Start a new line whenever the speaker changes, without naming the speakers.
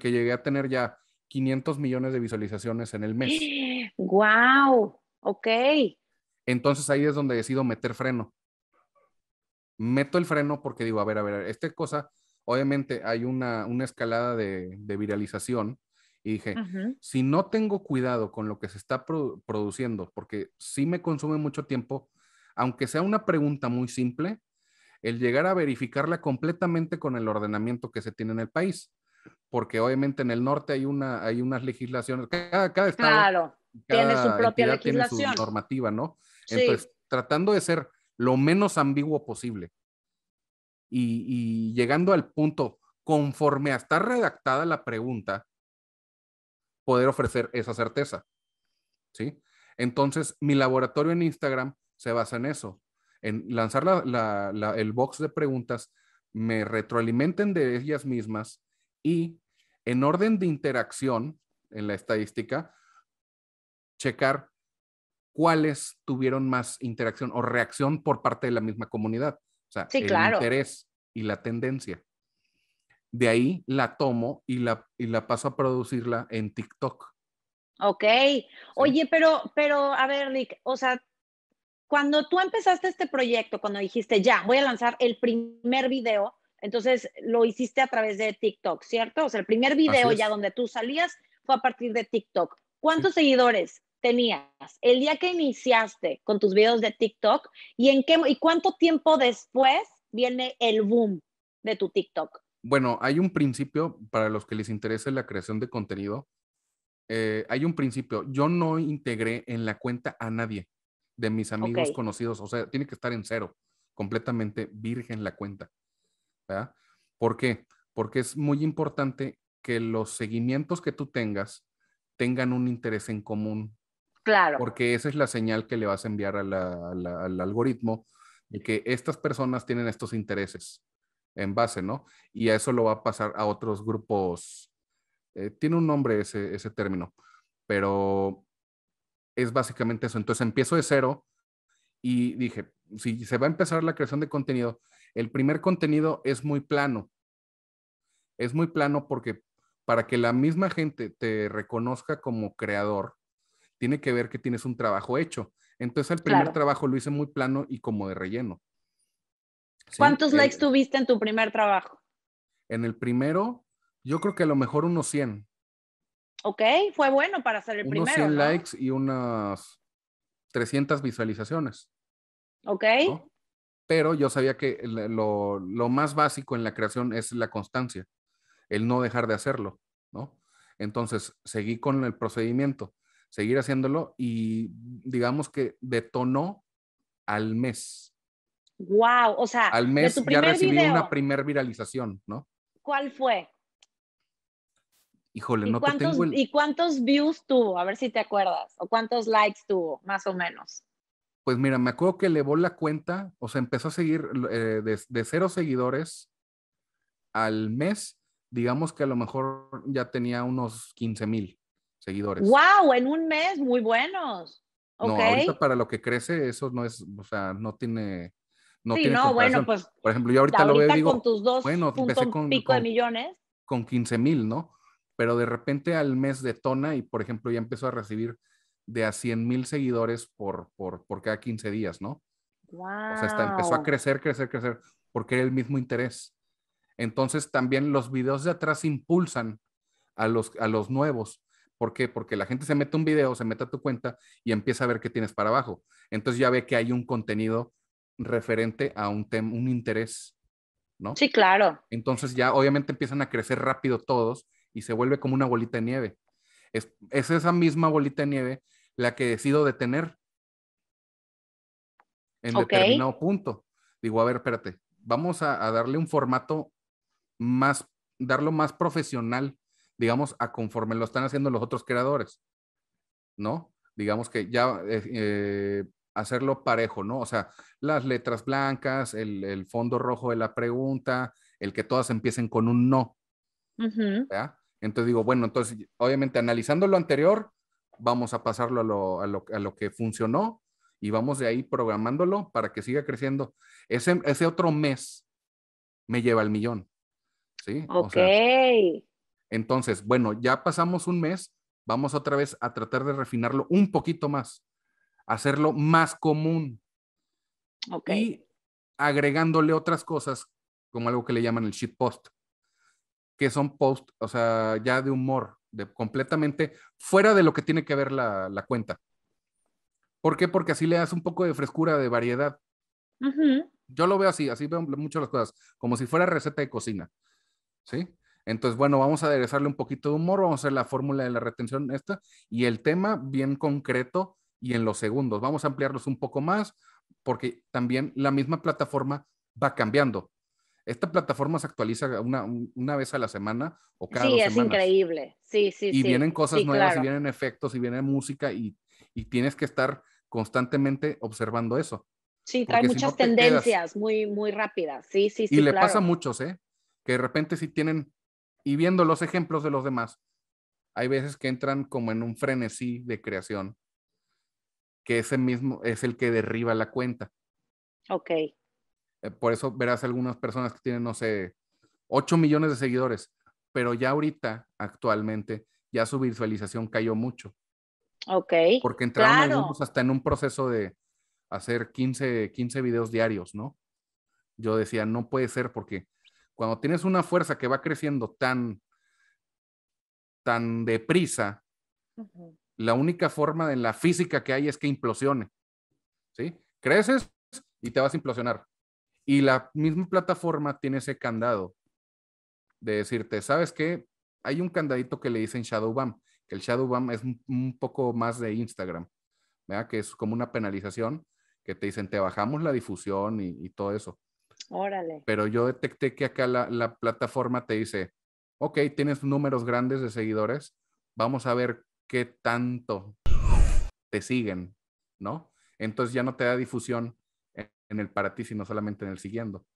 que llegué a tener ya 500 millones de visualizaciones en el mes. ¡Wow! Ok. Entonces ahí es donde decido meter freno. Meto el freno porque digo, a ver, a ver, esta cosa, obviamente hay una, una escalada de, viralización y dije, si no tengo cuidado con lo que se está produciendo, porque sí me consume mucho tiempo, aunque sea una pregunta muy simple, el llegar a verificarla completamente con el ordenamiento que se tiene en el país porque obviamente en el norte hay, una, hay unas legislaciones, cada, cada estado tiene su propia legislación. normativa, ¿no? Entonces, tratando de ser lo menos ambiguo posible y, llegando al punto, conforme a estar redactada la pregunta, poder ofrecer esa certeza, ¿sí? Entonces, mi laboratorio en Instagram se basa en eso, en lanzar la, el box de preguntas, me retroalimenten de ellas mismas, y en orden de interacción en la estadística, checar cuáles tuvieron más interacción o reacción por parte de la misma comunidad. O sea, el interés y la tendencia. De ahí la tomo y la, y la paso a producirla en TikTok. Ok. Oye, pero, pero, a ver, Nick, o sea, cuando tú empezaste este proyecto, cuando dijiste, ya, voy a lanzar el primer video, entonces lo hiciste a través de TikTok, ¿cierto? O sea, el primer video ya donde tú salías fue a partir de TikTok. ¿Cuántos seguidores tenías el día que iniciaste con tus videos de TikTok y en qué y cuánto tiempo después viene el boom de tu TikTok? Bueno, hay un principio para los que les interese la creación de contenido. Eh, hay un principio. Yo no integré en la cuenta a nadie de mis amigos conocidos. O sea, tiene que estar en cero, completamente virgen la cuenta. ¿verdad? ¿Por qué? Porque es muy importante que los seguimientos que tú tengas tengan un interés en común. Claro. Porque esa es la señal que le vas a enviar al algoritmo de que estas personas tienen estos intereses en base, ¿no? Y a eso lo va a pasar a otros grupos. Eh, tiene un nombre ese, ese término, pero es básicamente eso. Entonces empiezo de cero y dije, si se va a empezar la creación de contenido, el primer contenido es muy plano. Es muy plano porque para que la misma gente te reconozca como creador, tiene que ver que tienes un trabajo hecho. Entonces el primer trabajo lo hice muy plano y como de relleno. ¿Cuántos eh, likes tuviste en tu primer trabajo? En el primero, yo creo que a lo mejor unos 100. Ok, fue bueno para hacer el primero. Unos 100 likes y unas 300 visualizaciones. Ok pero yo sabía que eh, lo, más básico en la creación es la constancia, el no dejar de hacerlo, ¿no? Entonces, seguí con el procedimiento, seguir haciéndolo y digamos que detonó al mes. Wow, o sea, al mes ya recibí una primera viralización, ¿no? ¿Cuál fue? Híjole, no te tengo el... ¿Y cuántos views tuvo? A ver si te acuerdas. ¿O cuántos likes tuvo, más o menos? Pues mira, me acuerdo que elevó la cuenta, o sea, empezó a seguir eh, de, cero seguidores al mes, digamos que a lo mejor ya tenía unos 15 mil seguidores. ¡Wow! En un mes, muy buenos. No, ahorita para lo que crece, eso no es, o sea, no tiene. No tiene no, bueno, pues. Por ejemplo, yo ahorita, lo veo digo. bueno, empecé con, de millones. Con 15 mil, ¿no? Pero de repente al mes detona y, por ejemplo, ya empezó a recibir de a 100 mil seguidores por, por, por, cada 15 días, ¿no? O sea, hasta empezó a crecer, crecer, crecer, porque era el mismo interés. Entonces también los videos de atrás impulsan a los, a los nuevos. ¿Por qué? Porque la gente se mete un video, se mete a tu cuenta y empieza a ver qué tienes para abajo. Entonces ya ve que hay un contenido referente a un tema, un interés, ¿no? Sí, claro. Entonces ya obviamente empiezan a crecer rápido todos y se vuelve como una bolita de nieve. es esa misma bolita de nieve la que decido detener en determinado punto. Digo, a ver, espérate, vamos a, darle un formato más, darlo más profesional, digamos, a conforme lo están haciendo los otros creadores, ¿no? Digamos que ya eh, eh, hacerlo parejo, ¿no? O sea, las letras blancas, el, fondo rojo de la pregunta, el que todas empiecen con un no. Entonces digo, bueno, entonces, obviamente analizando lo anterior, vamos a pasarlo a lo, que funcionó y vamos de ahí programándolo para que siga creciendo. Ese, ese otro mes me lleva al millón. ¿Sí? Ok. entonces, bueno, ya pasamos un mes, vamos otra vez a tratar de refinarlo un poquito más, hacerlo más común. Ok. Y agregándole otras cosas, como algo que le llaman el shit post, que son post, o sea, ya de humor, completamente fuera de lo que tiene que ver la, cuenta. ¿Por qué? Porque así le das un poco de frescura, de variedad. Yo lo veo así, así veo muchas las cosas, como si fuera receta de cocina. ¿Sí? Entonces, bueno, vamos a aderezarle un poquito de humor, vamos a hacer la fórmula de la retención esta y el tema bien concreto y en los segundos. Vamos a ampliarlos un poco más porque también la misma plataforma va cambiando. Esta plataforma se actualiza una, vez a la semana o cada Sí, es increíble. Sí, sí, y vienen cosas nuevas, y vienen efectos, y viene música, y, tienes que estar constantemente observando eso. Sí, trae muchas tendencias muy, muy rápidas. Sí, sí, sí. Y le pasa a muchos, ¿eh? Que de repente si tienen, y viendo los ejemplos de los demás, hay veces que entran como en un frenesí de creación, que ese mismo es el que derriba la cuenta. Ok. Eh, por eso verás algunas personas que tienen, no sé, 8 millones de seguidores, pero ya ahorita, actualmente, ya su visualización cayó mucho. Ok. Porque entraron algunos hasta en un proceso de hacer 15, videos diarios, ¿no? Yo decía, no puede ser porque cuando tienes una fuerza que va creciendo tan, tan deprisa, la única forma en la física que hay es que implosione. ¿Sí? Creces y te vas a implosionar. Y la misma plataforma tiene ese candado de decirte, ¿sabes qué? Hay un candadito que le dicen Shadow BAM, que el Shadow BAM es un, poco más de Instagram, ¿verdad? Que es como una penalización que te dicen, te bajamos la difusión y, todo eso. Órale. Pero yo detecté que acá la, la plataforma te dice, ok, tienes números grandes de seguidores, vamos a ver qué tanto te siguen, ¿no? Entonces ya no te da difusión en el para ti, sino solamente en el siguiendo.